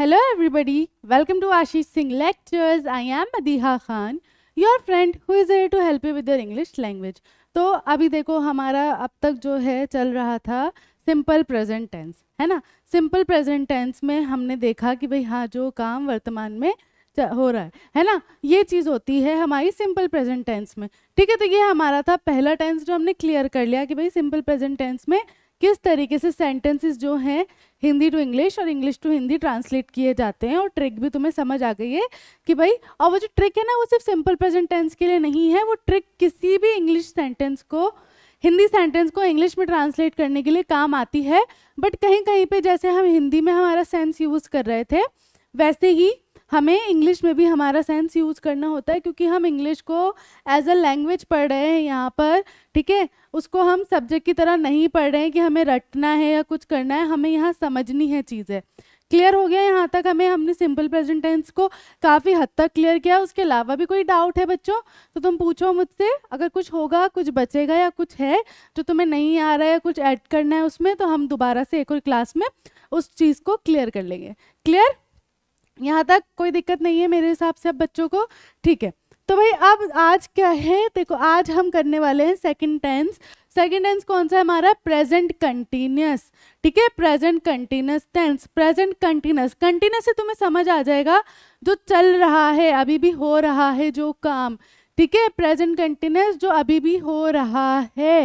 Hello everybody, welcome to Ashish Singh Lectures. I am Adiha Khan, your friend who is here to help you with your English language. तो अभी देखो हमारा अब तक जो है चल रहा था सिंपल प्रेजेंट टेंस है ना सिंपल प्रेजेंट टेंस में हमने देखा कि भाई हाँ जो काम वर्तमान में हो रहा है है ना ये चीज़ होती है हमारी सिंपल प्रेजेंट टेंस में ठीक है तो ये हमारा था पहला टेंस जो हमने क्लियर कर लिया कि भाई सिंपल प्रेजेंट टेंस में किस तरीके से सेंटेंसेस जो हैं हिंदी टू इंग्लिश और इंग्लिश टू हिंदी ट्रांसलेट किए जाते हैं और ट्रिक भी तुम्हें समझ आ गई है कि भाई और वो जो ट्रिक है ना वो सिर्फ सिंपल प्रेजेंट टेंस के लिए नहीं है वो ट्रिक किसी भी इंग्लिश सेंटेंस को हिंदी सेंटेंस को इंग्लिश में ट्रांसलेट करने के लिए काम आती है बट कहीं कहीं पर जैसे हम हिंदी में हमारा सेंस यूज़ कर रहे थे वैसे ही हमें इंग्लिश में भी हमारा सेंस यूज़ करना होता है क्योंकि हम इंग्लिश को एज अ लैंग्वेज पढ़ रहे हैं यहाँ पर ठीक है उसको हम सब्जेक्ट की तरह नहीं पढ़ रहे हैं कि हमें रटना है या कुछ करना है हमें यहाँ समझनी है चीज़ें क्लियर हो गया यहाँ तक हमें हमने सिंपल प्रेजेंट टेंस को काफ़ी हद तक क्लियर किया उसके अलावा भी कोई डाउट है बच्चों तो तुम पूछो मुझसे अगर कुछ होगा कुछ बचेगा या कुछ है जो तुम्हें नहीं आ रहा है कुछ ऐड करना है उसमें तो हम दोबारा से एक और क्लास में उस चीज़ को क्लियर कर लेंगे क्लियर यहाँ तक कोई दिक्कत नहीं है मेरे हिसाब से अब बच्चों को ठीक है तो भाई अब आज क्या है देखो आज हम करने वाले हैं सेकंड टेंस सेकंड टेंस कौन सा है हमारा प्रेजेंट कंटिन्यूस ठीक है present continuous tense present continuous continuous से तुम्हें समझ आ जाएगा जो चल रहा है अभी भी हो रहा है जो काम ठीक है प्रेजेंट कंटिन्यूस जो अभी भी हो रहा है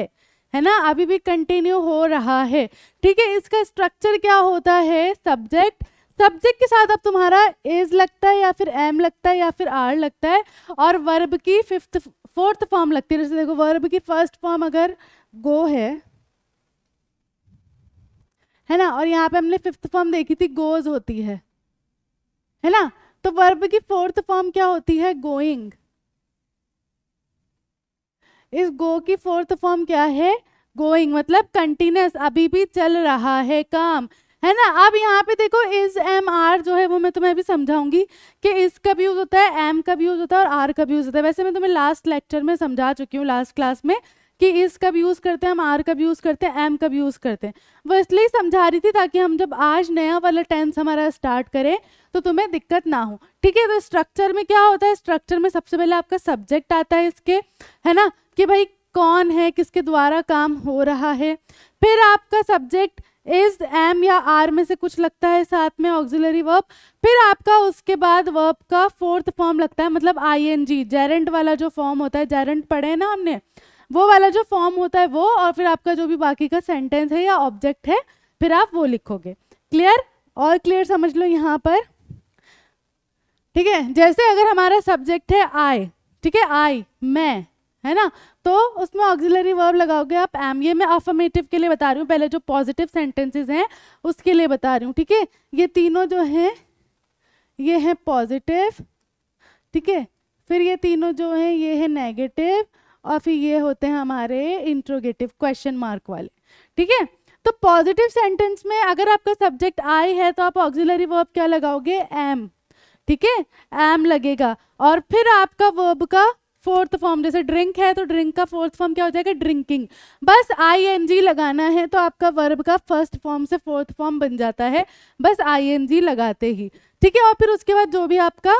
है ना अभी भी कंटिन्यू हो रहा है ठीक है इसका स्ट्रक्चर क्या होता है सब्जेक्ट सब्जेक्ट के साथ अब तुम्हारा इज लगता है या फिर एम लगता है या फिर आर लगता है और वर्ब की फिफ्थ फोर्थ फॉर्म लगती है जैसे देखो वर्ब की फर्स्ट फॉर्म अगर गो है है ना और यहाँ पे हमने फिफ्थ फॉर्म देखी थी गोज होती है है ना तो वर्ब की फोर्थ फॉर्म क्या होती है गोइंग इस गो की फोर्थ फॉर्म क्या है गोइंग मतलब कंटिन्यूस अभी भी चल रहा है काम है ना अब यहाँ पे देखो इज एम आर जो है वो मैं तुम्हें अभी समझाऊंगी कि इस का भी यूज़ होता है एम का भी यूज़ होता है और आर का भी यूज़ होता है वैसे मैं तुम्हें लास्ट लेक्चर में समझा चुकी हूँ लास्ट क्लास में कि इस कब यूज़ करते हैं हम आर कब यूज़ करते हैं एम कब यूज़ करते हैं वो इसलिए समझा रही थी ताकि हम जब आज नया वाला टेंस हमारा स्टार्ट करें तो तुम्हें दिक्कत ना हो ठीक है तो स्ट्रक्चर में क्या होता है स्ट्रक्चर में सबसे पहले आपका सब्जेक्ट आता है इसके है ना कि भाई कौन है किसके द्वारा काम हो रहा है फिर आपका सब्जेक्ट इज एम या आर में से कुछ लगता है साथ में ऑक्सिलरी वर्ब फिर आपका उसके बाद वर्ब का फोर्थ फॉर्म लगता है मतलब आई एन जी जेरेंट वाला जो फॉर्म होता है जेरेंट पढ़े ना हमने वो वाला जो फॉर्म होता है वो और फिर आपका जो भी बाकी का सेंटेंस है या ऑब्जेक्ट है फिर आप वो लिखोगे क्लियर और क्लियर समझ लो यहाँ पर ठीक है जैसे अगर हमारा सब्जेक्ट है आई ठीक है आई मैं है ना तो उसमें ऑक्सिलरी वर्ब लगाओगे आप एम ये मैं अफर्मेटिव के लिए बता रही हूँ पहले जो पॉजिटिव सेंटेंसेस हैं उसके लिए बता रही हूँ ठीक है ये तीनों जो हैं ये हैं पॉजिटिव ठीक है फिर ये तीनों जो हैं ये है नेगेटिव और फिर ये होते हैं हमारे इंट्रोगेटिव क्वेश्चन मार्क वाले ठीक है तो पॉजिटिव सेंटेंस में अगर आपका सब्जेक्ट आई है तो आप ऑक्सिलरी वर्ब क्या लगाओगे एम ठीक है एम लगेगा और फिर आपका वर्ब का फोर्थ फॉर्म जैसे ड्रिंक है तो ड्रिंक का फोर्थ फॉर्म क्या हो जाएगा ड्रिंकिंग बस आई एन जी लगाना है तो आपका वर्ब का फर्स्ट फॉर्म से फोर्थ फॉर्म बन जाता है बस आई एन जी लगाते ही ठीक है और फिर उसके बाद जो भी आपका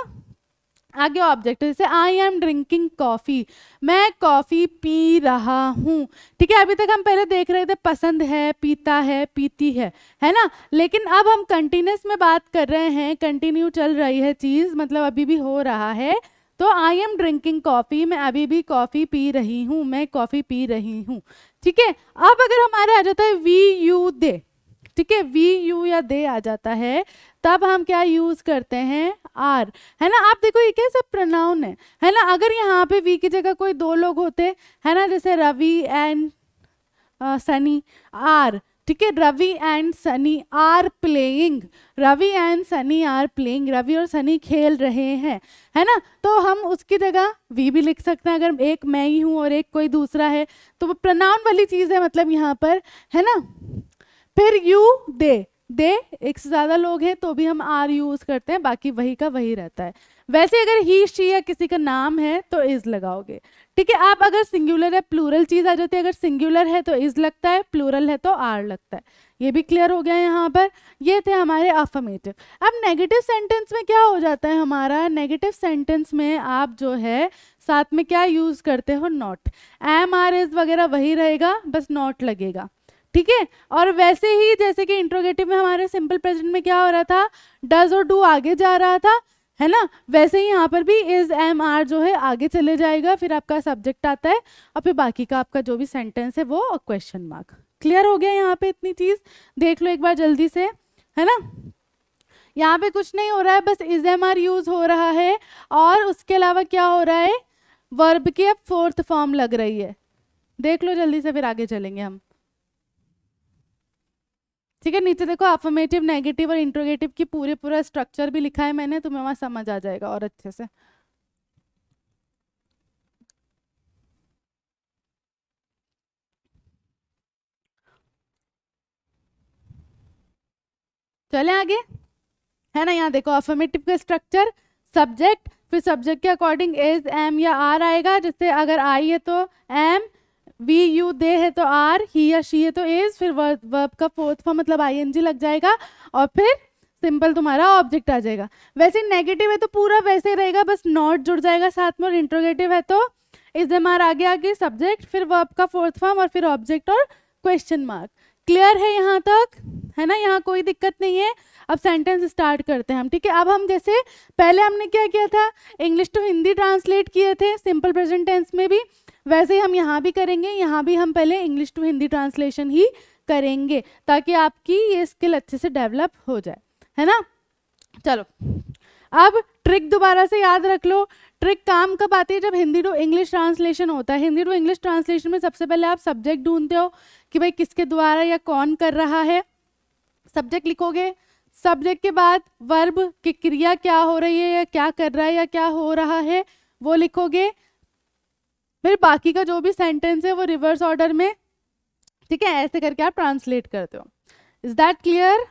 आगे ऑब्जेक्ट जैसे आई एम ड्रिंकिंग कॉफ़ी मैं कॉफ़ी पी रहा हूँ ठीक है अभी तक हम पहले देख रहे थे पसंद है पीता है पीती है है ना लेकिन अब हम कंटिन्यूस में बात कर रहे हैं कंटिन्यू चल रही है चीज़ मतलब अभी भी हो रहा है तो आई एम ड्रिंकिंग कॉफ़ी मैं अभी भी कॉफ़ी पी रही हूँ मैं कॉफ़ी पी रही हूँ ठीक है अब अगर हमारा आ जाता है वी यू दे ठीक है वी यू या दे आ जाता है तब हम क्या यूज़ करते हैं आर है ना आप देखो ये कैसे प्रनाउन है है ना अगर यहाँ पे वी की जगह कोई दो लोग होते है ना जैसे रवि एंड सनी आर ठीक है Ravi and Sunny are playing Ravi and Sunny are playing Ravi और सनी खेल रहे हैं है ना तो हम उसकी जगह वी भी लिख सकते हैं अगर एक मैं ही हूँ और एक कोई दूसरा है तो वो प्रनाउन वाली चीज़ है मतलब यहाँ पर है ना फिर यू दे दे एक से ज़्यादा लोग हैं तो भी हम आर यूज़ करते हैं बाकी वही का वही रहता है वैसे अगर ही शी या किसी का नाम है तो इज़ लगाओगे ठीक है आप अगर सिंगुलर है प्लूरल चीज़ आ जाती है अगर सिंगुलर है तो इज़ लगता है प्लूरल है तो आर लगता है ये भी क्लियर हो गया यहाँ पर ये थे हमारे अफर्मेटिव अब नेगेटिव सेंटेंस में क्या हो जाता है हमारा नेगेटिव सेंटेंस में आप जो है साथ में क्या यूज़ करते हो नॉट एम आर एज वगैरह वही रहेगा बस नॉट लगेगा ठीक है और वैसे ही जैसे कि इंट्रोगेटिव में हमारे सिंपल प्रेजेंट में क्या हो रहा था डज और डू आगे जा रहा था है ना वैसे ही यहाँ पर भी इज एम आर जो है आगे चले जाएगा फिर आपका सब्जेक्ट आता है और फिर बाकी का आपका जो भी सेंटेंस है वो क्वेश्चन मार्क क्लियर हो गया यहाँ पे इतनी चीज़ देख लो एक बार जल्दी से है ना यहाँ पे कुछ नहीं हो रहा है बस इज एम आर यूज़ हो रहा है और उसके अलावा क्या हो रहा है वर्ब की अब फोर्थ फॉर्म लग रही है देख लो जल्दी से फिर आगे चलेंगे हम ठीक है नीचे देखो अफर्मेटिव नेगेटिव और इंट्रोगेटिव की पूरे पूरा स्ट्रक्चर भी लिखा है मैंने तुम्हें वहां समझ आ जाएगा और अच्छे से चले आगे है ना यहाँ देखो अफर्मेटिव का स्ट्रक्चर सब्जेक्ट फिर सब्जेक्ट के अकॉर्डिंग एज एम या आर आएगा जैसे अगर आई है तो एम वी यू दे है तो आर ही या शी है तो इज फिर वर्ब वर्ब का फोर्थ फॉर्म मतलब आई एन जी लग जाएगा और फिर सिंपल तुम्हारा ऑब्जेक्ट आ जाएगा वैसे नेगेटिव है तो पूरा वैसे ही रहेगा बस नॉट जुड़ जाएगा साथ में और इंट्रोगेटिव है तो इज आर आगे आगे सब्जेक्ट फिर वर्ब का फोर्थ फॉर्म और फिर ऑब्जेक्ट और क्वेश्चन मार्क क्लियर है यहाँ तक है ना यहाँ कोई दिक्कत नहीं है अब सेंटेंस स्टार्ट करते हैं हम ठीक है अब हम जैसे पहले हमने क्या किया था इंग्लिश टू हिंदी ट्रांसलेट किए थे सिंपल प्रेजेंट टेंस में भी वैसे ही हम यहाँ भी करेंगे यहाँ भी हम पहले इंग्लिश टू हिंदी ट्रांसलेशन ही करेंगे ताकि आपकी ये स्किल अच्छे से डेवलप हो जाए है ना चलो अब ट्रिक दोबारा से याद रख लो ट्रिक काम कब आती है जब हिंदी टू इंग्लिश ट्रांसलेशन होता है हिंदी टू इंग्लिश ट्रांसलेशन में सबसे पहले आप सब्जेक्ट ढूंढते हो कि भाई किसके द्वारा या कौन कर रहा है सब्जेक्ट लिखोगे सब्जेक्ट के बाद वर्ब की क्रिया क्या हो रही है या क्या कर रहा है या क्या हो रहा है वो लिखोगे फिर बाकी का जो भी सेंटेंस है वो रिवर्स ऑर्डर में ठीक है ऐसे करके आप ट्रांसलेट करते हो इज दैट क्लियर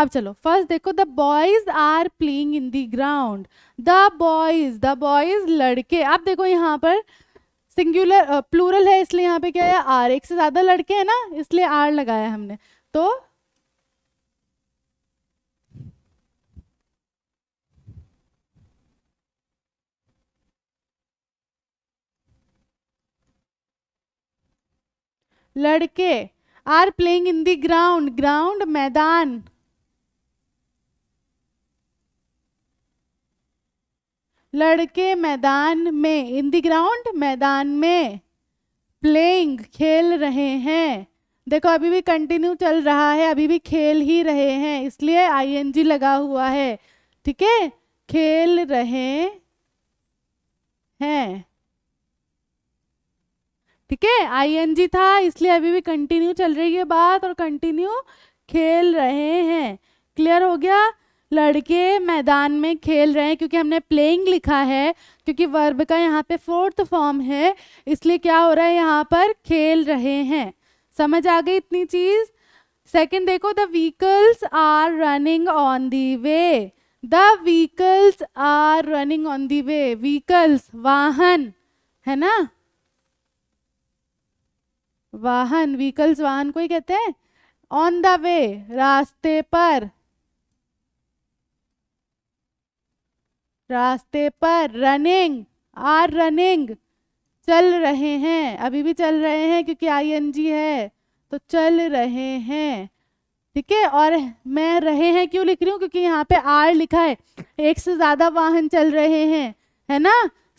अब चलो फर्स्ट देखो the boys are playing in the ground the boys the boys लड़के आप देखो यहाँ पर सिंगुलर प्लूरल uh, है इसलिए यहाँ पे क्या है आर एक से ज्यादा लड़के हैं ना इसलिए आर लगाया हमने तो लड़के are playing in the ground ground मैदान लड़के मैदान में इन दी ग्राउंड मैदान में प्लेइंग खेल रहे हैं देखो अभी भी कंटिन्यू चल रहा है अभी भी खेल ही रहे हैं इसलिए आईएनजी लगा हुआ है ठीक है खेल रहे हैं ठीक है आईएनजी था इसलिए अभी भी कंटिन्यू चल रही है बात और कंटिन्यू खेल रहे हैं क्लियर हो गया लड़के मैदान में खेल रहे हैं क्योंकि हमने प्लेइंग लिखा है क्योंकि वर्ब का यहाँ पे फोर्थ फॉर्म है इसलिए क्या हो रहा है यहाँ पर खेल रहे हैं समझ आ गई इतनी चीज़ सेकंड देखो the vehicles are running on the way the vehicles are running on the way vehicles वाहन है ना वाहन व्हीकल्स वाहन को ही कहते हैं ऑन द वे रास्ते पर रास्ते पर रनिंग आर रनिंग चल रहे हैं अभी भी चल रहे हैं क्योंकि आईएनजी है तो चल रहे हैं ठीक है और मैं रहे हैं क्यों लिख रही हूँ क्योंकि यहाँ पे आर लिखा है एक से ज्यादा वाहन चल रहे हैं है ना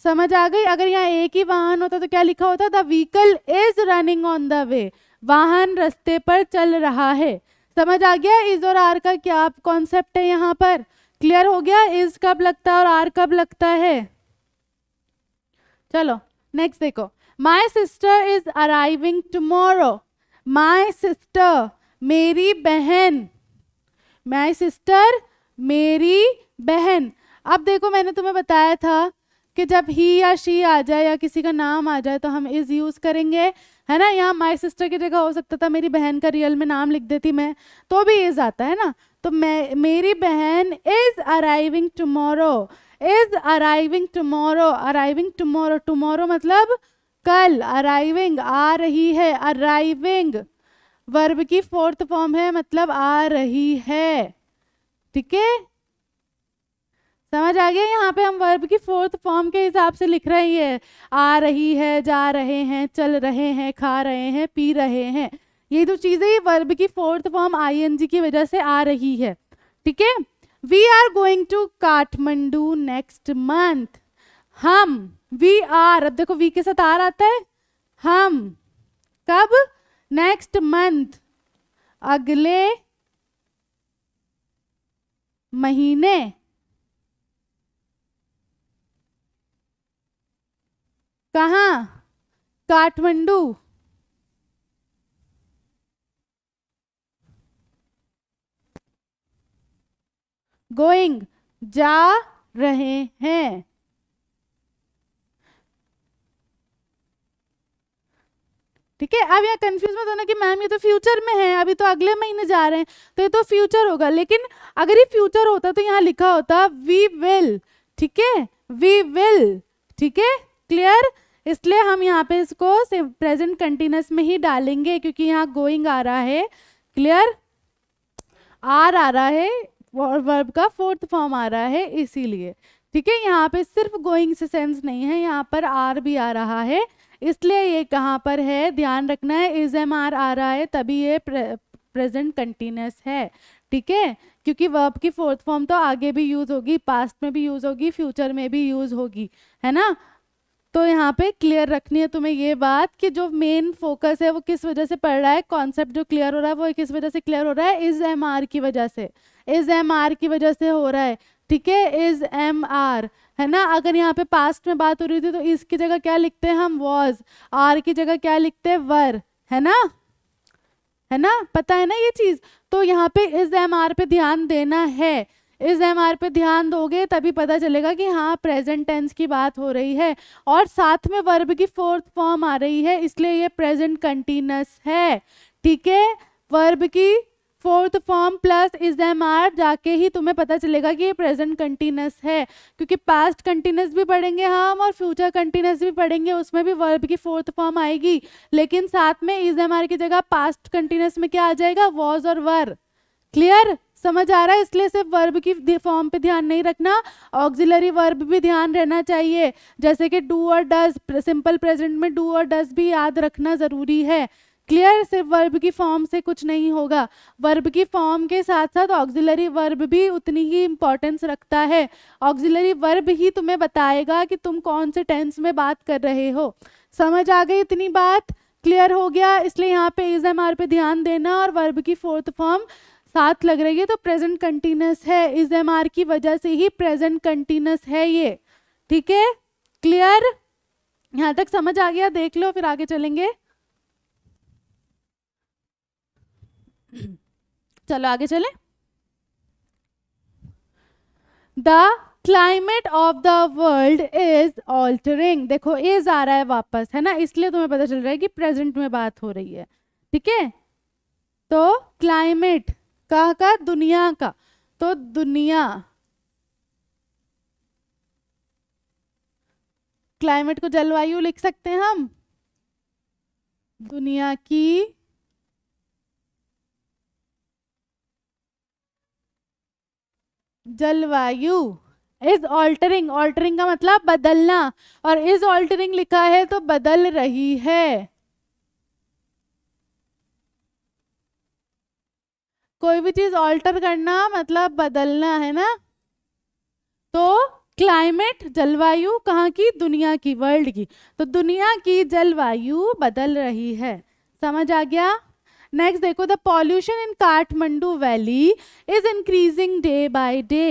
समझ आ गई अगर यहाँ एक ही वाहन होता तो क्या लिखा होता the vehicle is running on the way वाहन रस्ते पर चल रहा है समझ आ गया इज और आर का क्या कॉन्सेप्ट है यहाँ पर क्लियर हो गया इज कब लगता है और आर कब लगता है चलो नेक्स्ट देखो my sister is arriving tomorrow my sister मेरी बहन माई सिस्टर मेरी बहन अब देखो मैंने तुम्हें बताया था कि जब ही या शी आ जाए या किसी का नाम आ जाए तो हम इज़ यूज़ करेंगे है ना यहाँ माई सिस्टर की जगह हो सकता था मेरी बहन का रियल में नाम लिख देती मैं तो भी इज़ आता है ना तो मैं मेरी बहन is arriving tomorrow is arriving tomorrow arriving tomorrow tomorrow मतलब कल अराइविंग आ रही है अराइविंग वर्ब की फोर्थ फॉर्म है मतलब आ रही है ठीक है समझ आ गया यहाँ पे हम वर्ब की फोर्थ फॉर्म के हिसाब से लिख रहे हैं आ रही है जा रहे हैं चल रहे हैं खा रहे हैं पी रहे हैं ये दो चीज़ें ही वर्ब की फोर्थ फॉर्म आईएनजी की वजह से आ रही है ठीक है we are going to Kathmandu next month हम वी आर अब देखो वी के साथ आर आता है हम कब नेक्स्ट मंथ अगले महीने कहा काठमांडू गोइंग जा रहे हैं ठीक है अब यहाँ कंफ्यूज मत होना कि मैम ये तो फ्यूचर में है अभी तो अगले महीने जा रहे हैं तो ये तो फ्यूचर होगा लेकिन अगर ये फ्यूचर होता तो यहाँ लिखा होता वी विल ठीक है वी विल ठीक है क्लियर इसलिए हम यहाँ पे इसको प्रेजेंट कंटिन्यूस में ही डालेंगे क्योंकि यहाँ गोइंग आ रहा है क्लियर आर आ रहा है वर्ब का फोर्थ फॉर्म आ रहा है इसीलिए ठीक है यहाँ पे सिर्फ गोइंग से सेंस नहीं है यहाँ पर आर भी आ रहा है इसलिए ये कहाँ पर है ध्यान रखना है इज एम आर आ रहा है तभी ये प्रेजेंट कंटिन्यूस है ठीक है क्योंकि वर्ब की फोर्थ फॉर्म तो आगे भी यूज़ होगी पास्ट में भी यूज़ होगी फ्यूचर में भी यूज़ होगी है ना तो यहाँ पे क्लियर रखनी है तुम्हें ये बात कि जो मेन फोकस है वो किस वजह से पड़ रहा है कॉन्सेप्ट जो क्लियर हो रहा है वो किस वजह से क्लियर हो रहा है इज एम आर की वजह से इज एम आर की वजह से हो रहा है ठीक है इज एम आर है ना अगर यहाँ पे पास्ट में बात हो रही थी तो इसकी जगह क्या लिखते हैं हम वॉज आर की जगह क्या लिखते हैं वर है ना है ना पता है ना ये चीज़ तो यहाँ पे इज एम आर पे ध्यान देना है इस एम पे ध्यान दोगे तभी पता चलेगा कि हाँ प्रेजेंट टेंस की बात हो रही है और साथ में वर्ब की फोर्थ फॉर्म आ रही है इसलिए ये प्रेजेंट कंटिन्यूस है ठीक है वर्ब की fourth form plus is am are जाके ही तुम्हें पता चलेगा कि ये प्रेजेंट कंटिन्यूस है क्योंकि पास्ट कंटिन्यूस भी पढ़ेंगे हम और फ्यूचर कंटिन्यूस भी पढ़ेंगे उसमें भी वर्ब की फोर्थ फॉर्म आएगी लेकिन साथ में इज एम आर की जगह पास्ट कंटिन्यूस में क्या आ जाएगा वॉज और वर क्लियर समझ आ रहा है इसलिए सिर्फ वर्ब की फॉर्म पे ध्यान नहीं रखना ऑक्सिलरी वर्ब भी ध्यान रहना चाहिए जैसे कि डू और डज सिंपल प्रेजेंट में डू और डज भी याद रखना ज़रूरी है क्लियर सिर्फ वर्ब की फॉर्म से कुछ नहीं होगा वर्ब की फॉर्म के साथ साथ ऑक्सिलरी वर्ब भी उतनी ही इम्पोर्टेंस रखता है ऑक्सिलरी वर्ब ही तुम्हें बताएगा कि तुम कौन से टेंस में बात कर रहे हो समझ आ गई इतनी बात क्लियर हो गया इसलिए यहाँ पे इज एम आर पे ध्यान देना और वर्ब की फोर्थ फॉर्म साथ लग रही है तो प्रेजेंट कंटिन्यूस है इस एम आर की वजह से ही प्रेजेंट कंटिन्यूस है ये ठीक है क्लियर यहां तक समझ आ गया देख लो फिर आगे चलेंगे चलो आगे चले the climate of the world is altering देखो इज आ रहा है वापस है ना इसलिए तुम्हें पता चल रहा है कि प्रेजेंट में बात हो रही है ठीक है तो क्लाइमेट का का दुनिया का तो दुनिया क्लाइमेट को जलवायु लिख सकते हैं हम दुनिया की जलवायु इज ऑल्टरिंग ऑल्टरिंग का मतलब बदलना और इज ऑल्टरिंग लिखा है तो बदल रही है कोई भी चीज़ ऑल्टर करना मतलब बदलना है ना तो क्लाइमेट जलवायु कहाँ की दुनिया की वर्ल्ड की तो दुनिया की जलवायु बदल रही है समझ आ गया नेक्स्ट देखो the pollution in Kathmandu valley is increasing day by day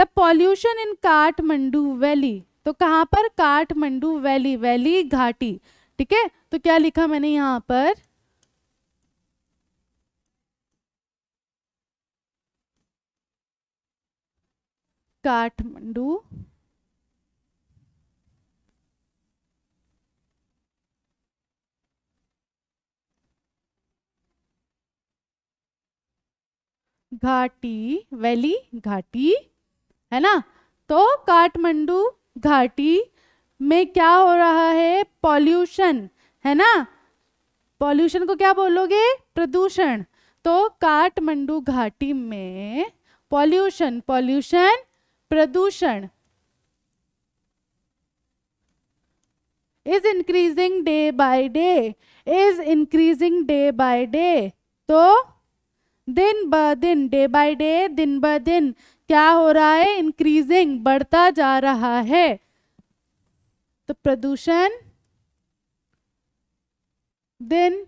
the pollution in Kathmandu valley तो कहाँ पर काठमांडू वैली वैली घाटी ठीक है तो क्या लिखा मैंने यहाँ पर काठमांडू घाटी वैली घाटी है ना तो काठमांडू घाटी में क्या हो रहा है पॉल्यूशन है ना पॉल्यूशन को क्या बोलोगे प्रदूषण तो काठमांडू घाटी में पॉल्यूशन पॉल्यूशन प्रदूषण is increasing day by day is increasing day by day तो दिन ब दिन डे बाय डे दिन ब दिन क्या हो रहा है इंक्रीजिंग बढ़ता जा रहा है तो प्रदूषण दिन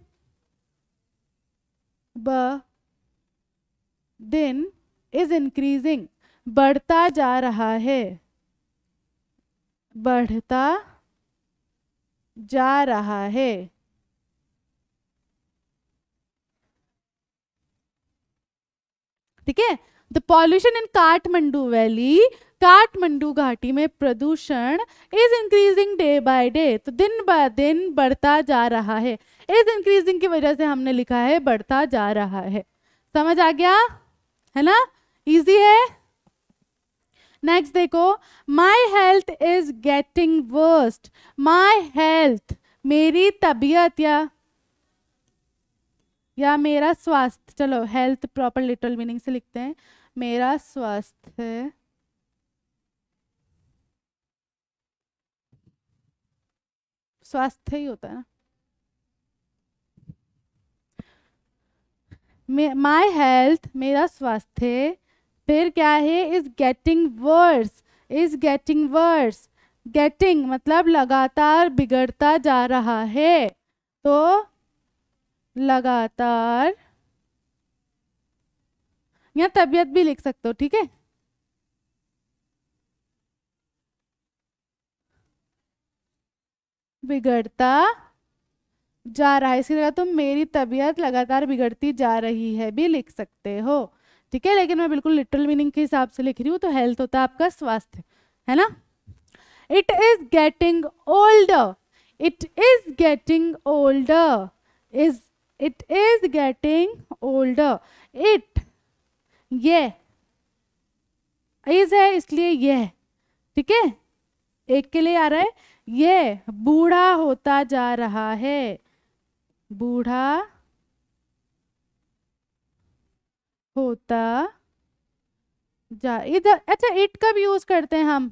ब दिन इज इंक्रीजिंग बढ़ता जा रहा है बढ़ता जा रहा है ठीक है the pollution in Kathmandu valley Kathmandu घाटी में प्रदूषण is increasing day by day तो दिन ब दिन बढ़ता जा रहा है इज इंक्रीजिंग की वजह से हमने लिखा है बढ़ता जा रहा है समझ आ गया है ना इजी है नेक्स्ट देखो my health is getting worst my health मेरी तबीयत या या मेरा स्वास्थ्य चलो हेल्थ प्रॉपर लिटरल मीनिंग से लिखते हैं मेरा स्वास्थ्य स्वास्थ्य ही होता है ना माई हेल्थ मेरा स्वास्थ्य फिर क्या है is getting worse is getting worse getting मतलब लगातार बिगड़ता जा रहा है तो लगातार या तबीयत भी लिख सकते हो ठीक है बिगड़ता जा रहा है इसी तरह तो तुम मेरी तबीयत लगातार बिगड़ती जा रही है भी लिख सकते हो ठीक है लेकिन मैं बिल्कुल लिटरल मीनिंग के हिसाब से लिख रही हूँ तो हेल्थ होता है आपका स्वास्थ्य है ना it is getting old it is getting old is it is getting old it ये इज है इसलिए यह ठीक है एक के लिए आ रहा है ये बूढ़ा होता जा रहा है बूढ़ा होता जा इधर अच्छा इट कब यूज करते हैं हम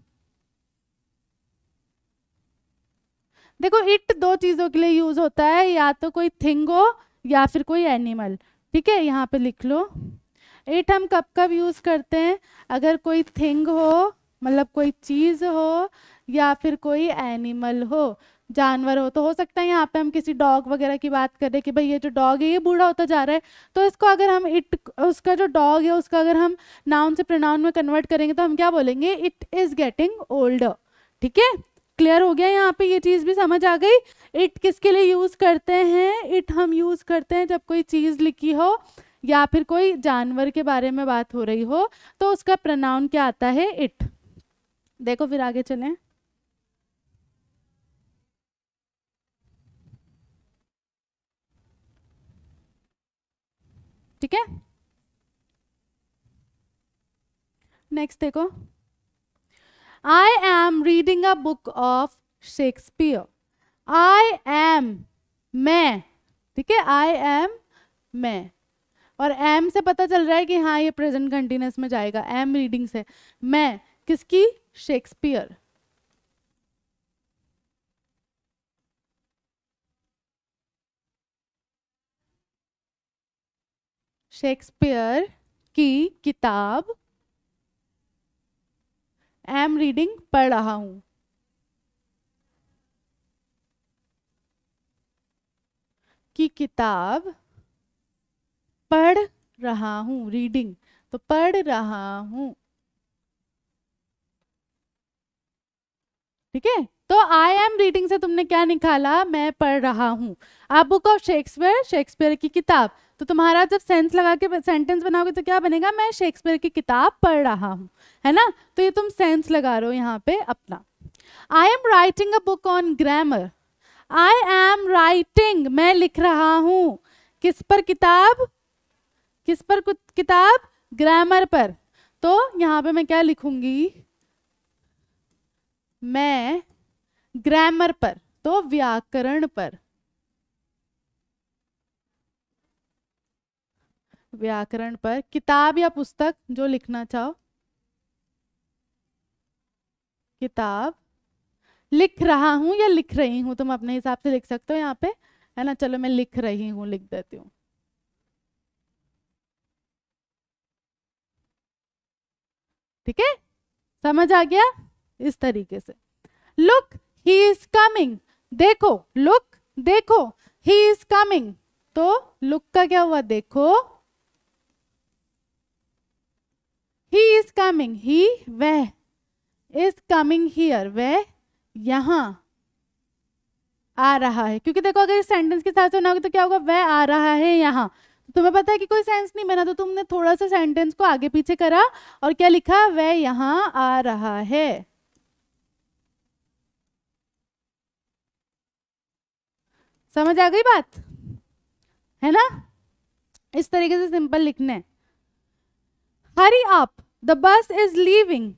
देखो इट दो चीजों के लिए यूज होता है या तो कोई थिंग हो या फिर कोई एनिमल ठीक है यहाँ पे लिख लो इट हम कब कब यूज करते हैं अगर कोई थिंग हो मतलब कोई चीज हो या फिर कोई एनिमल हो जानवर हो तो हो सकता है यहाँ पे हम किसी डॉग वगैरह की बात करें कि भाई ये जो डॉग है ये बूढ़ा होता जा रहा है तो इसको अगर हम इट उसका जो डॉग है उसका अगर हम नाउन से प्रनाउन में कन्वर्ट करेंगे तो हम क्या बोलेंगे इट इज़ गेटिंग ओल्ड ठीक है क्लियर हो गया यहाँ पे ये चीज़ भी समझ आ गई इट किसके लिए यूज़ करते हैं इट हम यूज़ करते हैं जब कोई चीज़ लिखी हो या फिर कोई जानवर के बारे में बात हो रही हो तो उसका प्रनाउन क्या आता है इट देखो फिर आगे चलें ठीक है नेक्स्ट देखो I am reading a book of Shakespeare I am मैं ठीक है आई एम मैं और एम से पता चल रहा है कि हाँ ये प्रेजेंट कंटिन्यूस में जाएगा एम रीडिंग से मैं किसकी शेक्सपियर शेक्सपियर की किताब एम रीडिंग पढ़ रहा हूं की किताब पढ़ रहा हूं रीडिंग तो पढ़ रहा हूं ठीक है तो आई एम रीडिंग से तुमने क्या निकाला मैं पढ़ रहा हूँ आप बुक ऑफ शेक्सपियर शेक्सपियर की किताब तो तुम्हारा जब सेंस लगा के सेंटेंस बनाओगे तो क्या बनेगा मैं शेक्सपियर की किताब पढ़ रहा हूँ है ना तो ये तुम सेंस लगा रहे हो यहाँ पे अपना I am writing a book on grammar I am writing मैं लिख रहा हूँ किस पर किताब किस पर कुछ किताब ग्रामर पर तो यहाँ पे मैं क्या लिखूंगी मैं ग्रामर पर तो व्याकरण पर व्याकरण पर किताब या पुस्तक जो लिखना चाहो किताब लिख रहा हूं या लिख रही हूं तुम अपने हिसाब से लिख सकते हो यहाँ पे है ना चलो मैं लिख रही हूं लिख देती हूँ ठीक है समझ आ गया इस तरीके से लुक ही इज कमिंग देखो लुक देखो ही इज कमिंग तो लुक का क्या हुआ देखो ही इज कमिंग ही वह इज कमिंग हियर वह यहां आ रहा है क्योंकि देखो अगर इस सेंटेंस के साथ सुना होगा तो क्या होगा वह आ रहा है यहाँ तो तुम्हें पता है कि कोई सेंस नहीं बना तो तुमने थोड़ा सा सेंटेंस को आगे पीछे करा और क्या लिखा वह यहाँ आ रहा है समझ आ गई बात है ना इस तरीके से सिंपल लिखना है hurry up the bus is leaving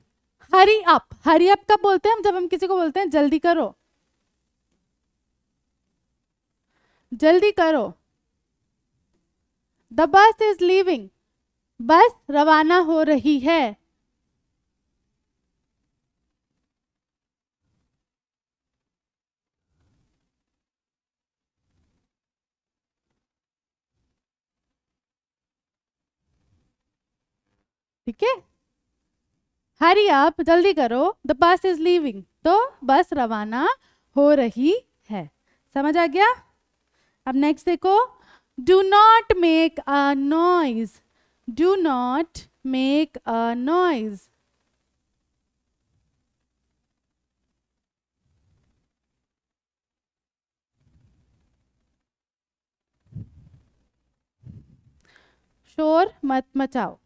hurry up hurry up कब बोलते हैं हम जब हम किसी को बोलते हैं जल्दी करो जल्दी करो द बस इज लीविंग बस रवाना हो रही है ठीक है हरी आप जल्दी करो द बस इज लीविंग तो बस रवाना हो रही है समझ आ गया अब नेक्स्ट देखो do not make a noise do not make a noise शोर मत मचाओ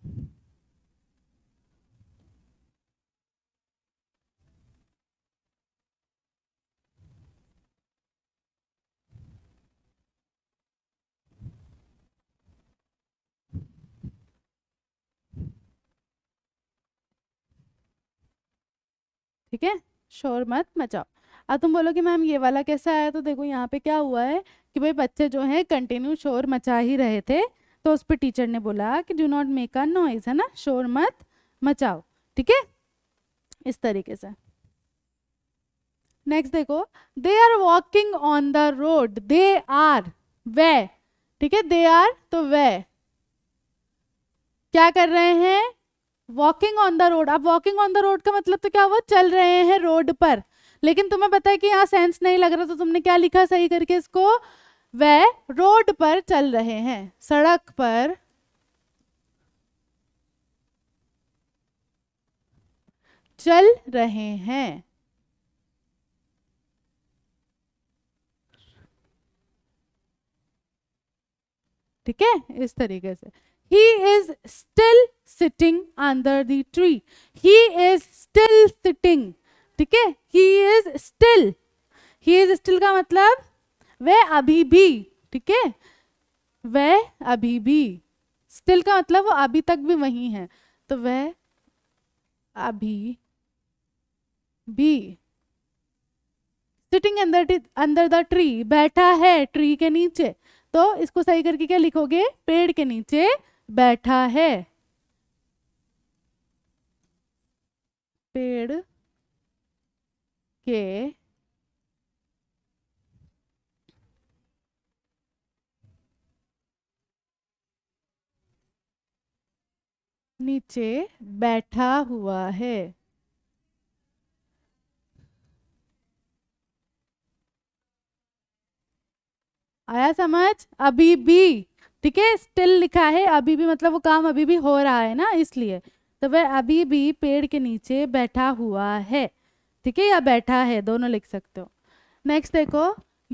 ठीक है शोर मत मचाओ अब तुम बोलो कि मैम ये वाला कैसा आया तो देखो यहाँ पे क्या हुआ है कि भाई बच्चे जो हैं कंटिन्यू शोर मचा ही रहे थे तो उस पर टीचर ने बोला कि do not make a noise है ना शोर मत मचाओ ठीक है इस तरीके से नेक्स्ट देखो they are walking on the road they are वे ठीक है दे आर तो वे क्या कर रहे हैं वॉकिंग ऑन द रोड अब वॉकिंग ऑन द रोड का मतलब तो क्या हुआ चल रहे हैं रोड पर लेकिन तुम्हें पता है कि यहाँ सेंस नहीं लग रहा तो तुमने क्या लिखा सही करके इसको वह रोड पर चल रहे हैं सड़क पर चल रहे हैं ठीक है इस तरीके से he is still sitting under the tree he is still sitting ठीक है he is still he is still का मतलब वह अभी भी ठीक है वह अभी भी स्टिल का मतलब वो अभी तक भी वही है तो वह अभी भी सिटिंग अंदर अंदर द ट्री बैठा है ट्री के नीचे तो इसको सही करके क्या लिखोगे पेड़ के नीचे बैठा है पेड़ के नीचे बैठा हुआ है आया समझ अभी भी ठीक है स्टिल लिखा है अभी भी मतलब वो काम अभी भी हो रहा है ना इसलिए तो वह अभी भी पेड़ के नीचे बैठा हुआ है ठीक है या बैठा है दोनों लिख सकते हो नेक्स्ट देखो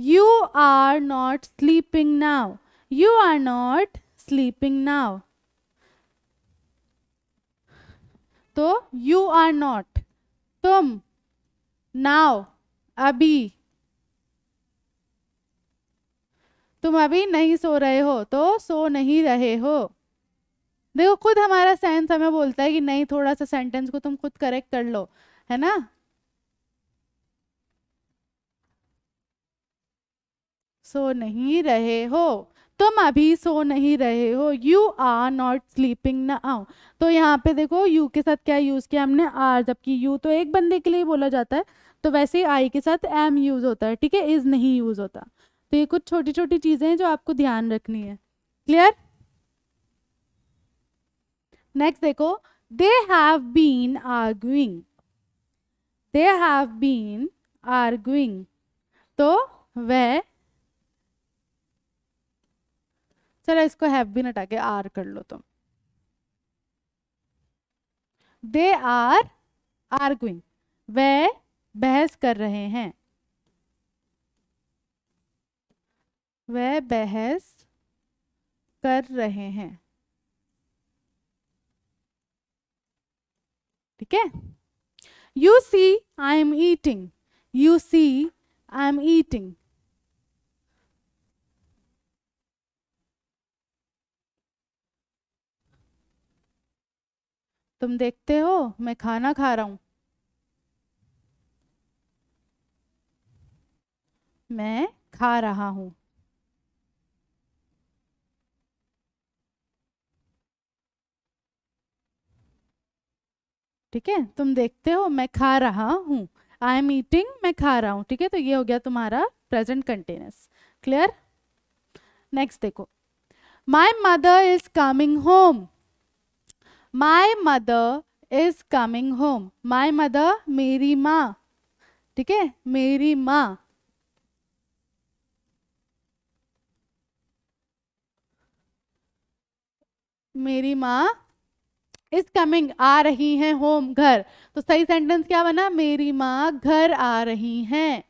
you are not sleeping now you are not sleeping now तो यू आर नॉट तुम नाउ अभी तुम अभी नहीं सो रहे हो तो सो नहीं रहे हो देखो खुद हमारा साइंस हमें बोलता है कि नहीं थोड़ा सा सेंटेंस को तुम खुद करेक्ट कर लो है ना सो नहीं रहे हो तुम अभी सो नहीं रहे हो यू आर नॉट स्लीपिंग ना आओ तो यहाँ पे देखो यू के साथ क्या यूज़ किया हमने आर जबकि यू तो एक बंदे के लिए बोला जाता है तो वैसे ही आई के साथ एम यूज़ होता है ठीक है इज़ नहीं यूज़ होता तो ये कुछ छोटी छोटी चीज़ें हैं जो आपको ध्यान रखनी है क्लियर नेक्स्ट देखो they have been arguing they have been arguing तो वह चलो इसको हैव बीन हटा के आर कर लो तुम दे आर आर्ग्यूइंग वह बहस कर रहे हैं वह बहस कर रहे हैं ठीक है you see I am eating you see I am eating तुम देखते हो मैं खाना खा रहा हूं मैं खा रहा हूं ठीक है तुम देखते हो मैं खा रहा हूँ आई एम ईटिंग मैं खा रहा हूँ ठीक है तो ये हो गया तुम्हारा प्रेजेंट कंटेनस क्लियर नेक्स्ट देखो my mother is coming home my mother is coming home my mother मेरी माँ ठीक है मेरी माँ मेरी माँ इज कमिंग आ रही हैं होम घर तो सही सेंटेंस क्या बना मेरी माँ घर आ रही हैं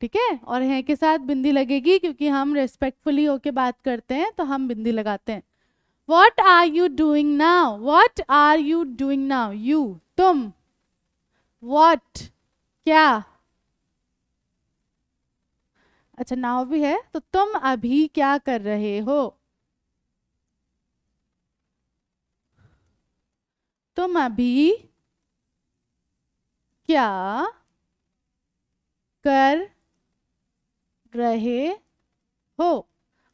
ठीक है और हैं के साथ बिंदी लगेगी क्योंकि हम रेस्पेक्टफुली होके बात करते हैं तो हम बिंदी लगाते हैं what are you doing now what are you doing now you तुम वॉट क्या अच्छा नाव भी है तो तुम अभी क्या कर रहे हो तुम अभी क्या कर रहे हो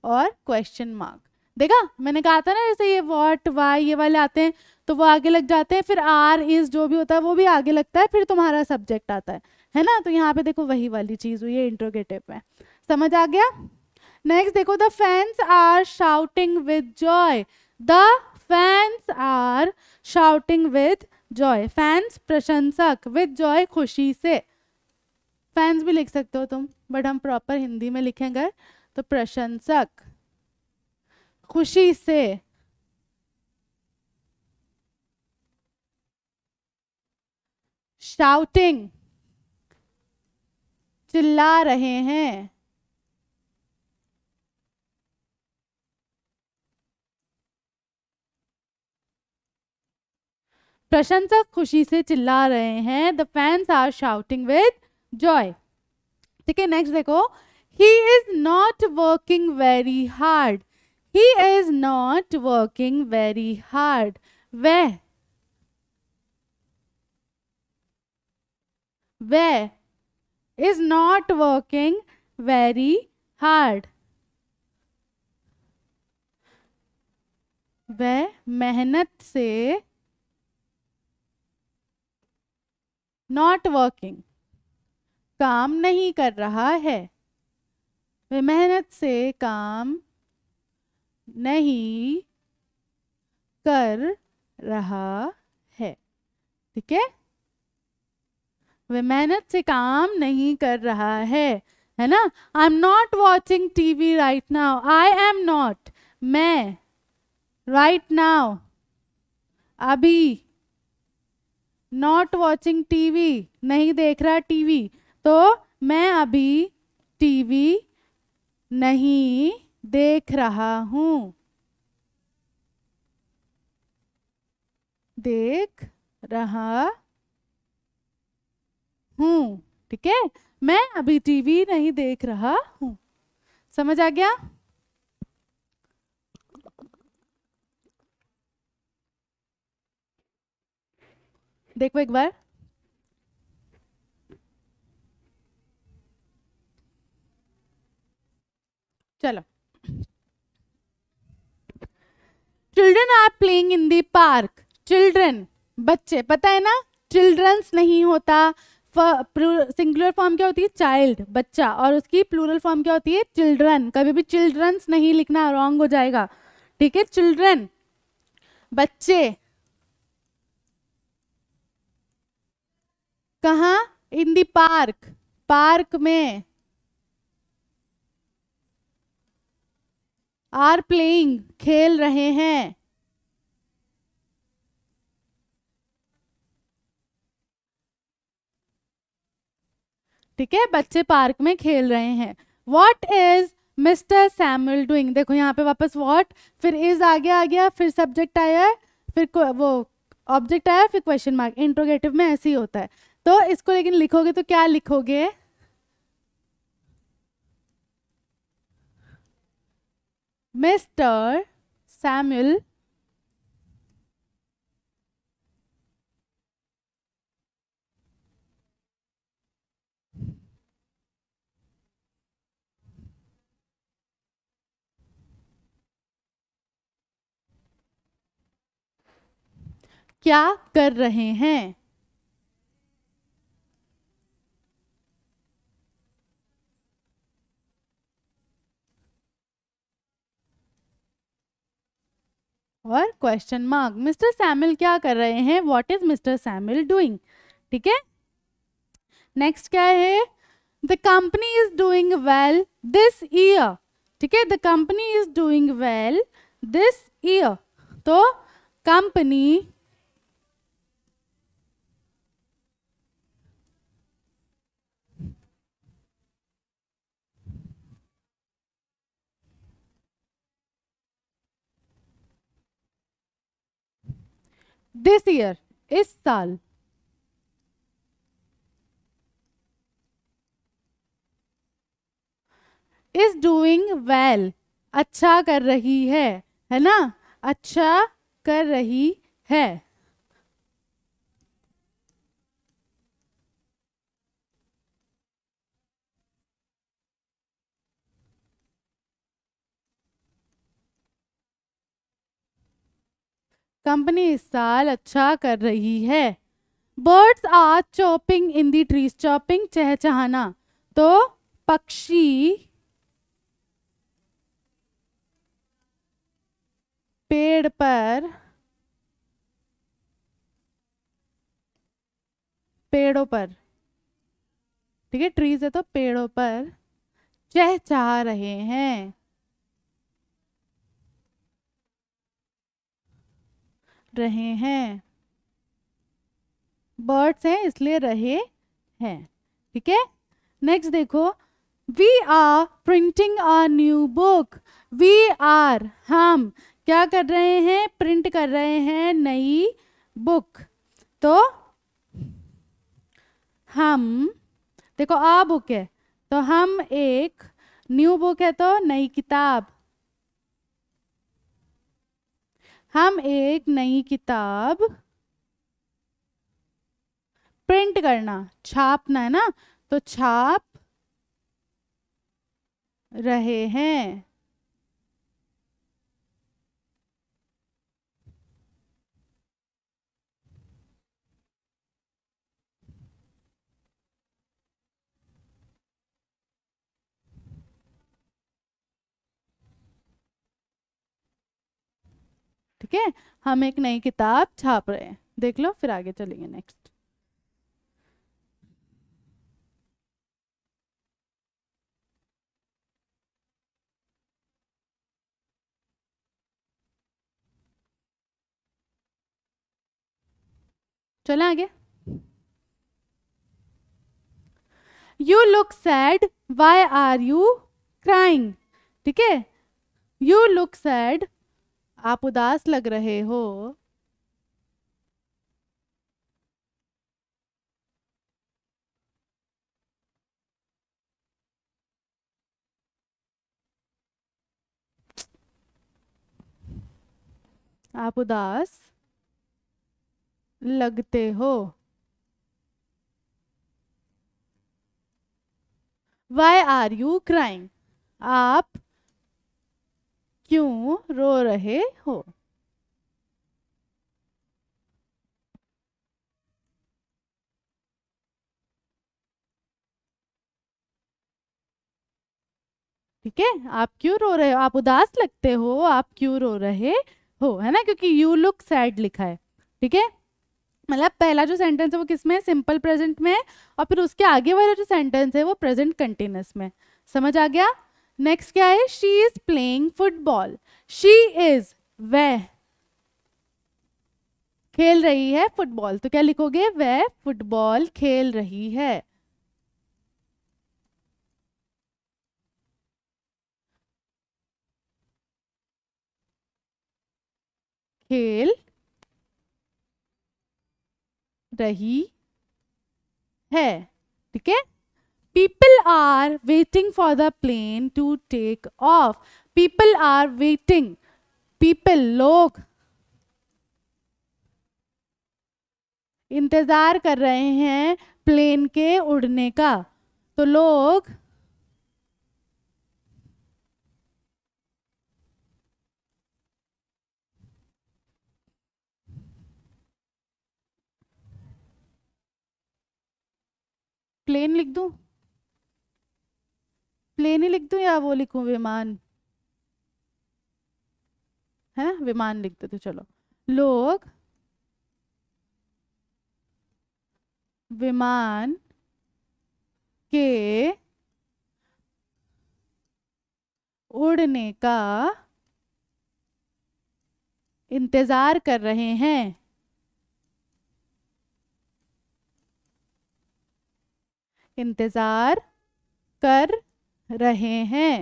और क्वेश्चन मार्क देखा मैंने कहा था ना जैसे ये वॉट वाई ये वाले आते हैं तो वो आगे लग जाते हैं फिर आर इज जो भी होता है वो भी आगे लगता है फिर तुम्हारा सब्जेक्ट आता है है ना तो यहाँ पे देखो वही वाली चीज़ हुई है इंट्रोगेटिव में समझ आ गया नेक्स्ट देखो the fans are shouting with joy the fans are shouting with joy fans प्रशंसक विद जॉय खुशी से फैंस भी लिख सकते हो तुम बट हम प्रॉपर हिंदी में लिखेंगे तो प्रशंसक खुशी से शाउटिंग चिल्ला रहे हैं प्रशंसक खुशी से चिल्ला रहे हैं the fans are shouting with joy ठीक है नेक्स्ट देखो he is not working very hard he is not working very hard वह वह is not working very hard वह मेहनत से नॉट वर्किंग काम नहीं कर रहा है वे मेहनत से काम नहीं कर रहा है ठीक है वे मेहनत से काम नहीं कर रहा है है ना I am not watching TV right now I am not मैं राइट right नाउ अभी नॉट वॉचिंग टीवी नहीं देख रहा टीवी तो मैं अभी टीवी नहीं देख रहा हूँ देख रहा हूँ ठीक है मैं अभी टीवी नहीं देख रहा हूँ समझ आ गया देखो एक बार चलो children are playing in the park children बच्चे पता है ना चिल्ड्रंस नहीं होता सिंगुलर फॉर्म क्या होती है चाइल्ड बच्चा और उसकी प्लूरल फॉर्म क्या होती है चिल्ड्रन कभी भी चिल्ड्रंस नहीं लिखना रॉन्ग हो जाएगा ठीक है चिल्ड्रन बच्चे कहा इन दी पार्क पार्क में आर प्लेइंग खेल रहे हैं ठीक है बच्चे पार्क में खेल रहे हैं what is mister Samuel doing देखो यहाँ पे वापस वॉट फिर इज आगे आ गया फिर सब्जेक्ट आया फिर वो ऑब्जेक्ट आया फिर क्वेश्चन मार्क इंट्रोगेटिव में ऐसे ही होता है तो इसको लेकिन लिखोगे तो क्या लिखोगे मिस्टर सैम्यूल क्या कर रहे हैं और क्वेश्चन मार्क मिस्टर सैमिल क्या कर रहे हैं what is mister Samuel doing ठीक है नेक्स्ट क्या है the company is doing well this year ठीक है the company is doing well this year तो कंपनी दिस ईयर इस साल इज डूइंग वेल अच्छा कर रही है है ना अच्छा कर रही है कंपनी इस साल अच्छा कर रही है birds are chopping in the trees chopping चहचहाना तो पक्षी पेड़ पर पेड़ों पर ठीक है ट्रीज है तो पेड़ों पर चहचहा रहे हैं रहे हैं बर्ड्स हैं इसलिए रहे हैं ठीक है नेक्स्ट देखो we are printing a new book we are हम क्या कर रहे हैं प्रिंट कर रहे हैं नई बुक तो हम देखो आ बुक है तो हम एक न्यू बुक है तो नई किताब हम एक नई किताब प्रिंट करना छापना है ना तो छाप रहे हैं है हम एक नई किताब छाप रहे हैं देख लो फिर आगे चलेंगे नेक्स्ट चले आगे you look sad why are you crying ठीक है यू लुक सैड आप उदास लग रहे हो आप उदास लगते हो वाई आर यू क्राइंग आप क्यों रो रहे हो ठीक है आप क्यों रो रहे हो आप उदास लगते हो आप क्यों रो रहे हो है ना क्योंकि यू लुक सैड लिखा है ठीक है मतलब पहला जो सेंटेंस है वो किस में सिंपल प्रेजेंट में है और फिर उसके आगे वाला जो सेंटेंस है वो प्रेजेंट कंटिन्यूस में समझ आ गया नेक्स्ट क्या है she is playing football she is वह खेल रही है फुटबॉल तो क्या लिखोगे वह फुटबॉल खेल रही है खेल रही है ठीक है people are waiting for the plane to take off people are waiting people लोग इंतजार कर रहे हैं प्लेन के उड़ने का तो लोग प्लेन लिख दूं प्लेन ही लिख दूं या वो लिखूं विमान है ना विमान लिख देते तो चलो लोग विमान के उड़ने का इंतज़ार कर रहे हैं इंतज़ार कर रहे हैं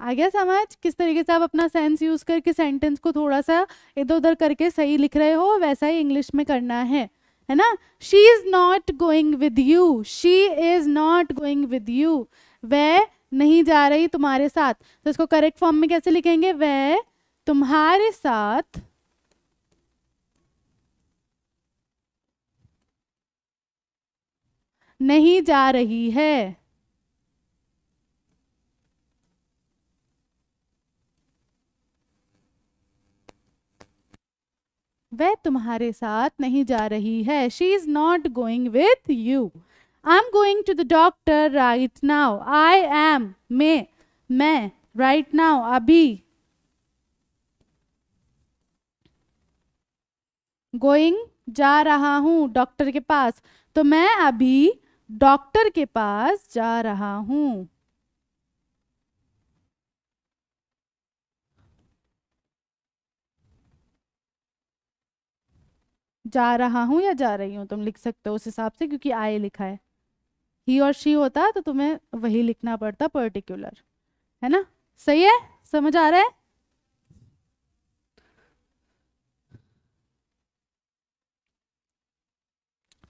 आ गया समझ किस तरीके से आप अपना सेंस यूज करके सेंटेंस को थोड़ा सा इधर उधर करके सही लिख रहे हो वैसा ही इंग्लिश में करना है है ना she is not going with you she is not going with you वह नहीं जा रही तुम्हारे साथ तो इसको करेक्ट फॉर्म में कैसे लिखेंगे वह तुम्हारे साथ नहीं जा रही है वह तुम्हारे साथ नहीं जा रही है she is not going with you I am going to the doctor right now I am मे मैं राइट नाउ अभी गोइंग जा रहा हूं डॉक्टर के पास तो मैं अभी डॉक्टर के पास जा रहा हूं जा रहा हूं या जा रही हूं तुम लिख सकते हो उस हिसाब से क्योंकि आए लिखा है ही और शी होता तो तुम्हें वही लिखना पड़ता पर्टिकुलर है ना सही है समझ आ रहा है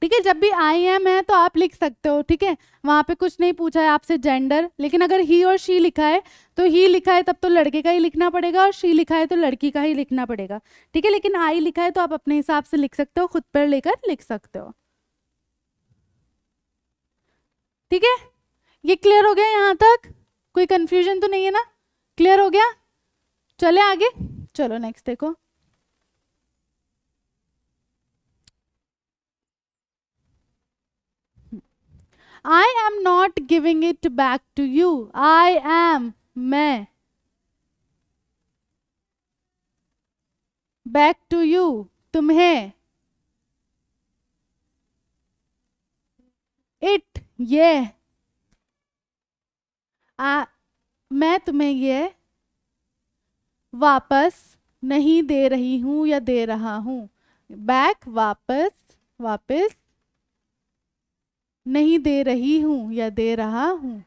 ठीक है जब भी आई एम है तो आप लिख सकते हो ठीक है वहाँ पे कुछ नहीं पूछा है आपसे जेंडर लेकिन अगर ही और शी लिखा है तो ही लिखा है तब तो लड़के का ही लिखना पड़ेगा और शी लिखा है तो लड़की का ही लिखना पड़ेगा ठीक है लेकिन आई लिखा है तो आप अपने हिसाब से लिख सकते हो खुद पर लेकर लिख सकते हो ठीक है ये क्लियर हो गया यहाँ तक कोई कन्फ्यूजन तो नहीं है ना क्लियर हो गया चले आगे चलो नेक्स्ट देखो I am not giving it back to you I am मैं बैक टू यू तुम्हें इट ये आ, मैं तुम्हें ये वापस नहीं दे रही हूं या दे रहा हूं बैक वापस वापस नहीं दे रही हूं या दे रहा हूं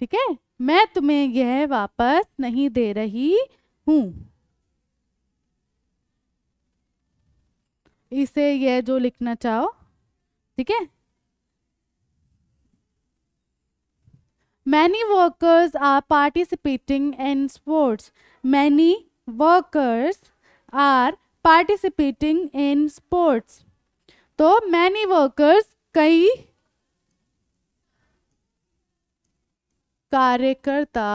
ठीक है मैं तुम्हें यह वापस नहीं दे रही हूं इसे यह जो लिखना चाहो ठीक है Many workers are participating in sports. Many workers are participating in sports. So many workers कई कार्यकर्ता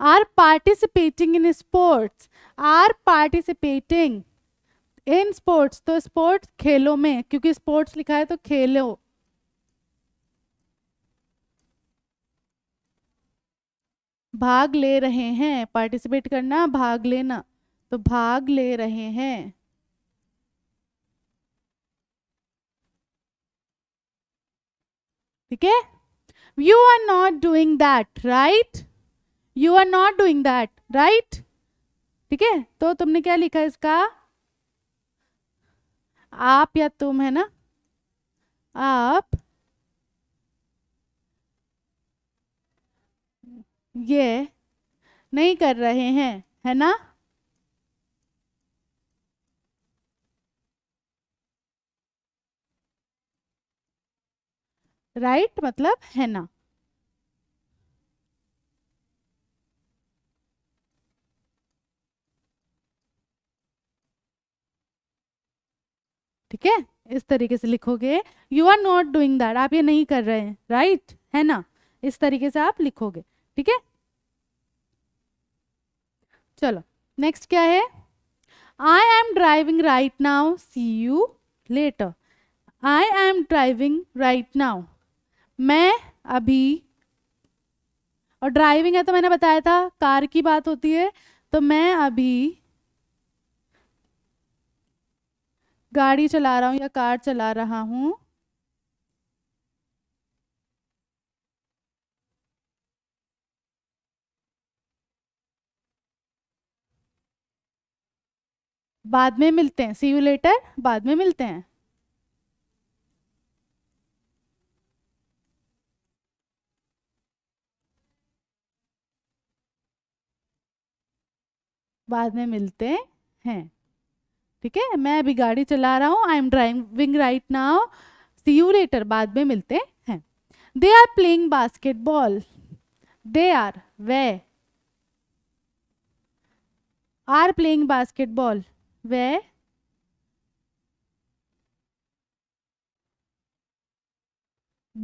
are participating in sports are participating in sports तो स्पोर्ट्स खेलों में क्योंकि स्पोर्ट्स लिखा है तो खेलो भाग ले रहे हैं पार्टिसिपेट करना भाग लेना तो भाग ले रहे हैं ठीक है you are not doing that right you are not doing that right ठीक है तो तुमने क्या लिखा इसका आप या तुम है ना आप ये नहीं कर रहे हैं है ना राइट right? मतलब है ना ठीक है इस तरीके से लिखोगे you are not doing that आप ये नहीं कर रहे हैं राइट right? है ना इस तरीके से आप लिखोगे ठीक है चलो नेक्स्ट क्या है I am driving right now see you later I am driving right now मैं अभी और ड्राइविंग है तो मैंने बताया था कार की बात होती है तो मैं अभी गाड़ी चला रहा हूँ या कार चला रहा हूँ बाद में मिलते हैं सी यू लेटर बाद में मिलते हैं बाद में मिलते हैं ठीक है मैं अभी गाड़ी चला रहा हूँ I am driving right now see you later बाद में मिलते हैं they are playing basketball they are वे आर प्लेइंग बास्केटबॉल वे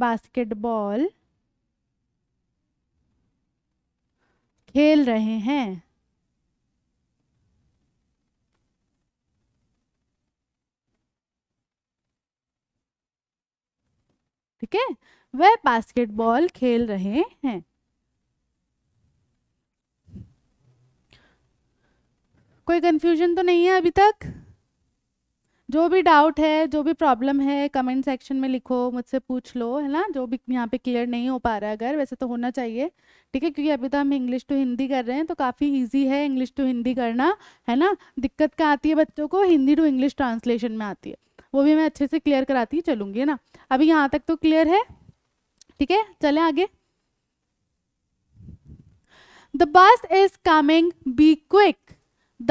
बास्केटबॉल खेल रहे हैं ठीक है वह बास्केटबॉल खेल रहे हैं कोई कंफ्यूजन तो नहीं है अभी तक जो भी डाउट है जो भी प्रॉब्लम है कमेंट सेक्शन में लिखो मुझसे पूछ लो है ना जो भी यहाँ पे क्लियर नहीं हो पा रहा है अगर वैसे तो होना चाहिए ठीक है क्योंकि अभी तो हम इंग्लिश टू हिंदी कर रहे हैं तो काफ़ी इजी है इंग्लिश टू हिंदी करना है ना दिक्कत क्या आती है बच्चों को हिंदी टू इंग्लिश ट्रांसलेशन में आती है वो भी मैं अच्छे से क्लियर कराती ही है ना अभी यहाँ तक तो क्लियर है ठीक है चले आगे the bus is coming be quick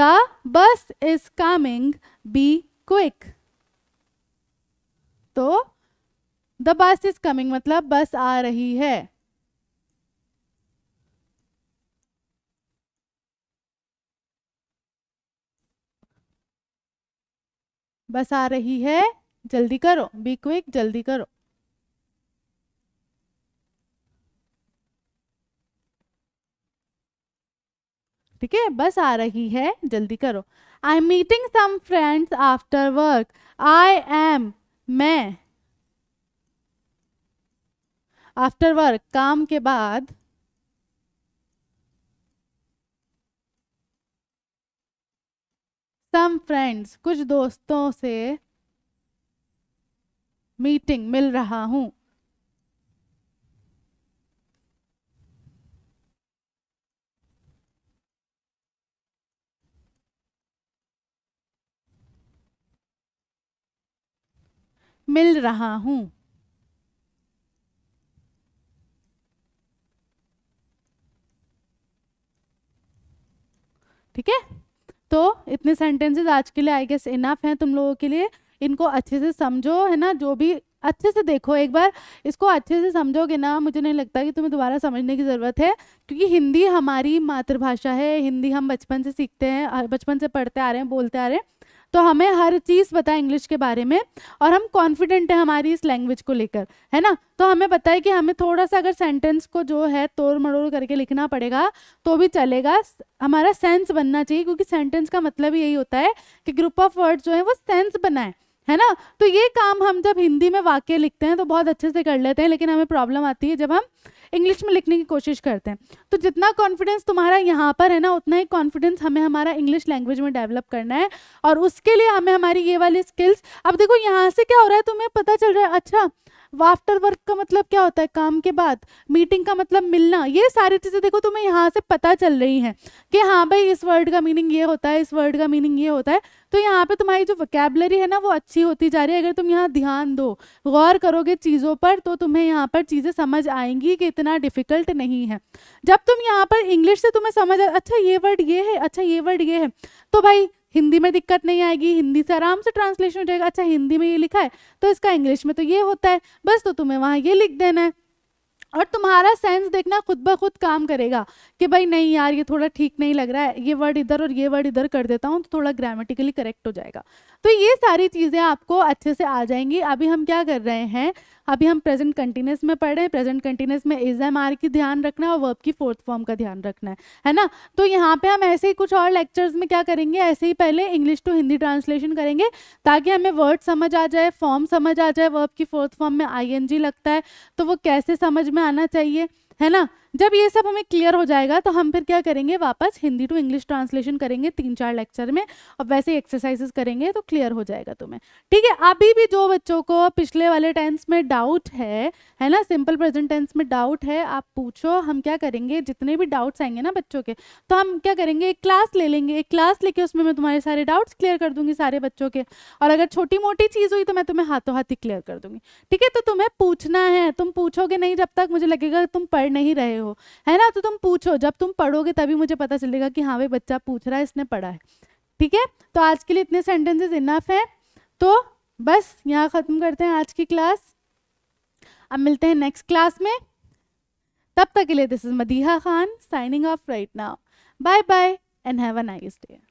the bus is coming be quick तो द बस इज कमिंग मतलब बस आ रही है बस आ रही है जल्दी करो बी क्विक जल्दी करो ठीक है बस आ रही है जल्दी करो I am meeting some friends after work I am मैं आफ्टर वर्क काम के बाद सम फ्रेंड्स कुछ दोस्तों से मीटिंग मिल रहा हूँ मिल रहा हूँ ठीक है तो इतने सेंटेंसेस आज के लिए आई गेस इनफ हैं तुम लोगों के लिए इनको अच्छे से समझो है ना जो भी अच्छे से देखो एक बार इसको अच्छे से समझोगे ना मुझे नहीं लगता कि तुम्हें दोबारा समझने की ज़रूरत है क्योंकि हिंदी हमारी मातृभाषा है हिंदी हम बचपन से सीखते हैं बचपन से पढ़ते आ रहे हैं बोलते आ रहे हैं तो हमें हर चीज़ पता है इंग्लिश के बारे में और हम कॉन्फिडेंट हैं हमारी इस लैंग्वेज को लेकर है ना तो हमें पता है कि हमें थोड़ा सा अगर सेंटेंस को जो है तोड़ मड़ोड़ करके लिखना पड़ेगा तो भी चलेगा हमारा सेंस बनना चाहिए क्योंकि सेंटेंस का मतलब यही होता है कि ग्रुप ऑफ वर्ड जो है वो सेंस बनाए है ना तो ये काम हम जब हिंदी में वाक्य लिखते हैं तो बहुत अच्छे से कर लेते हैं लेकिन हमें प्रॉब्लम आती है जब हम इंग्लिश में लिखने की कोशिश करते हैं तो जितना कॉन्फिडेंस तुम्हारा यहाँ पर है ना उतना ही कॉन्फिडेंस हमें हमारा इंग्लिश लैंग्वेज में डेवलप करना है और उसके लिए हमें हमारी ये वाली स्किल्स अब देखो यहाँ से क्या हो रहा है तुम्हें पता चल रहा है अच्छा व आफ्टर वर्क का मतलब क्या होता है काम के बाद मीटिंग का मतलब मिलना ये सारी चीज़ें देखो तुम्हें यहाँ से पता चल रही हैं कि हाँ भाई इस वर्ड का मीनिंग ये होता है इस वर्ड का मीनिंग ये होता है तो यहाँ पे तुम्हारी जो वकेबलरी है ना वो अच्छी होती जा रही है अगर तुम यहाँ ध्यान दो गौर करोगे चीज़ों पर तो तुम्हें यहाँ पर चीज़ें समझ आएंगी कि इतना डिफिकल्ट नहीं है जब तुम यहाँ पर इंग्लिश से तुम्हें समझ अच्छा ये वर्ड ये है अच्छा ये वर्ड ये है तो भाई हिंदी में दिक्कत नहीं आएगी हिंदी से आराम से ट्रांसलेशन हो जाएगा अच्छा हिंदी में ये लिखा है तो इसका इंग्लिश में तो ये होता है बस तो तुम्हें वहाँ ये लिख देना है और तुम्हारा सेंस देखना खुद ब खुद काम करेगा कि भाई नहीं यार ये थोड़ा ठीक नहीं लग रहा है ये वर्ड इधर और ये वर्ड इधर कर देता हूँ तो थोड़ा ग्रामेटिकली करेक्ट हो जाएगा तो ये सारी चीज़ें आपको अच्छे से आ जाएंगी अभी हम क्या कर रहे हैं अभी हम प्रेजेंट कंटिन्यूस में पढ़ रहे हैं प्रेजेंट कंटिन्यूस में इज एम आर की ध्यान रखना है और वर्ब की फोर्थ फॉर्म का ध्यान रखना है है ना तो यहाँ पे हम ऐसे ही कुछ और लेक्चर्स में क्या करेंगे ऐसे ही पहले इंग्लिश टू हिंदी ट्रांसलेशन करेंगे ताकि हमें वर्ड समझ आ जाए फॉर्म समझ आ जाए वर्ब की फोर्थ फॉर्म में आई लगता है तो वो कैसे समझ में आना चाहिए है ना जब ये सब हमें क्लियर हो जाएगा तो हम फिर क्या करेंगे वापस हिंदी टू इंग्लिश ट्रांसलेशन करेंगे तीन चार लेक्चर में और वैसे एक्सरसाइजेस करेंगे तो क्लियर हो जाएगा तुम्हें ठीक है अभी भी जो बच्चों को पिछले वाले टेंस में डाउट है है ना सिंपल प्रेजेंट टेंस में डाउट है आप पूछो हम क्या करेंगे जितने भी डाउट्स आएंगे ना बच्चों के तो हम क्या करेंगे एक क्लास ले लेंगे एक क्लास लेके उसमें मैं तुम्हारे सारे डाउट्स क्लियर कर दूंगी सारे बच्चों के और अगर छोटी मोटी चीज़ हुई तो मैं तुम्हें हाथों हाथ ही क्लियर कर दूंगी ठीक है तो तुम्हें पूछना है तुम पूछोगे नहीं जब तक मुझे लगेगा तुम पढ़ नहीं रहे हो है ना तो तुम पूछो जब तुम पढ़ोगे तभी मुझे पता चलेगा कि हाँ भाई बच्चा पूछ रहा है इसने पढ़ा है ठीक है तो आज के लिए इतने सेंटेंसेज इनफ है तो बस यहाँ ख़त्म करते हैं आज की क्लास अब मिलते हैं नेक्स्ट क्लास में तब तक के लिए this is Madiha Khan signing off right now bye bye and have a nice day